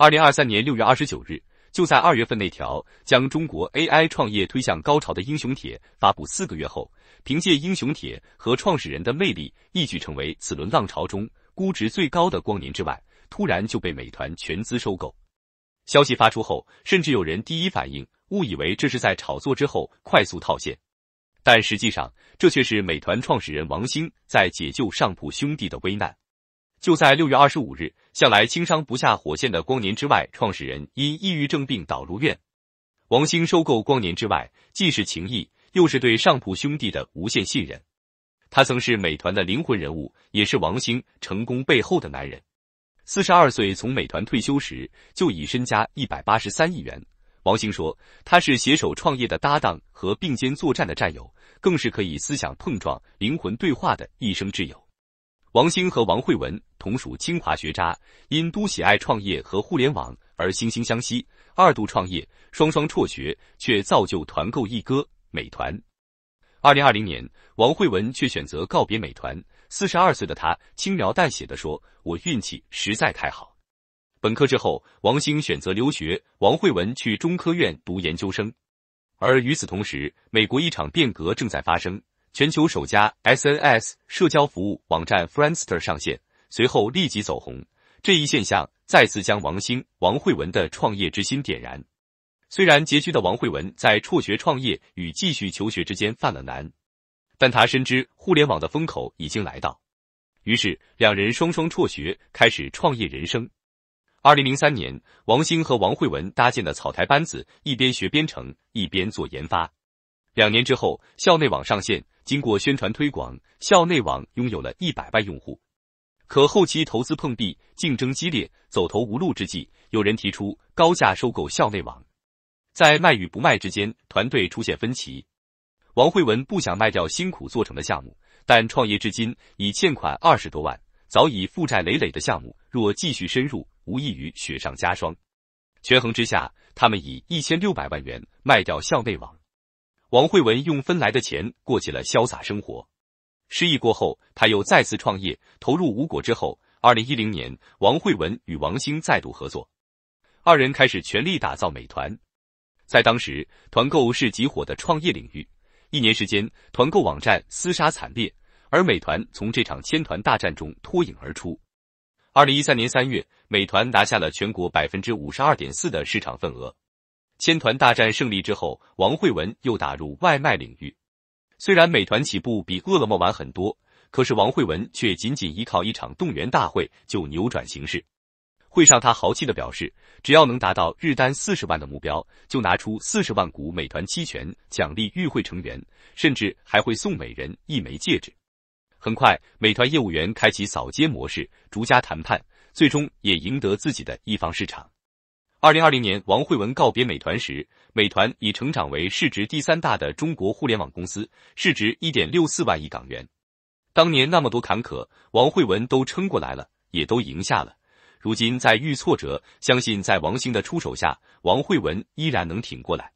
二零二三年六月二十九日，就在二月份那条将中国 AI 创业推向高潮的英雄帖发布四个月后，凭借英雄帖和创始人的魅力，一举成为此轮浪潮中估值最高的光年之外，突然就被美团全资收购。消息发出后，甚至有人第一反应误以为这是在炒作之后快速套现，但实际上，这却是美团创始人王兴在解救上铺兄弟的危难。就在六月二十五日，向来轻伤不下火线的光年之外创始人因抑郁症病倒入院。王兴收购光年之外，既是情谊，又是对上铺兄弟的无限信任。他曾是美团的灵魂人物，也是王兴成功背后的男人。四十二岁从美团退休时，就已身家一百八十三亿元。王兴说，他是携手创业的搭档和并肩作战的战友，更是可以思想碰撞、灵魂对话的一生挚友。王兴和王慧文。同属清华学渣，因都喜爱创业和互联网而惺惺相惜，二度创业，双双辍学，却造就团购一哥美团。二零二零年，王慧文却选择告别美团。四十二岁的他轻描淡写的说：“我运气实在太好。”本科之后，王兴选择留学，王慧文去中科院读研究生。而与此同时，美国一场变革正在发生，全球首家 SNS 社交服务网站 Friendster 上线。随后立即走红，这一现象再次将王兴、王慧文的创业之心点燃。虽然拮据的王慧文在辍学创业与继续求学之间犯了难，但他深知互联网的风口已经来到，于是两人双双辍学，开始创业人生。二零零三年，王兴和王慧文搭建的草台班子，一边学编程，一边做研发。两年之后，校内网上线，经过宣传推广，校内网拥有了一百万用户。可后期投资碰壁，竞争激烈，走投无路之际，有人提出高价收购校内网。在卖与不卖之间，团队出现分歧。王慧文不想卖掉辛苦做成的项目，但创业至今已欠款二十多万，早已负债累累的项目若继续深入，无异于雪上加霜。权衡之下，他们以一千六百万元卖掉校内网。王慧文用分来的钱过起了潇洒生活。失意过后，他又再次创业，投入无果之后，二零一零年，王慧文与王兴再度合作，二人开始全力打造美团。在当时，团购是极火的创业领域，一年时间，团购网站厮杀惨烈，而美团从这场千团大战中脱颖而出。二零一三年三月，美团拿下了全国百分之五十二点四的市场份额。千团大战胜利之后，王慧文又打入外卖领域。虽然美团起步比饿了么晚很多，可是王慧文却仅仅依靠一场动员大会就扭转形势。会上，他豪气的表示，只要能达到日单四十万的目标，就拿出四十万股美团期权奖励与会成员，甚至还会送每人一枚戒指。很快，美团业务员开启扫街模式，逐家谈判，最终也赢得自己的一方市场。二零二零年，王慧文告别美团时，美团已成长为市值第三大的中国互联网公司，市值一点六四万亿港元。当年那么多坎坷，王慧文都撑过来了，也都赢下了。如今在遇挫折，相信在王兴的出手下，王慧文依然能挺过来。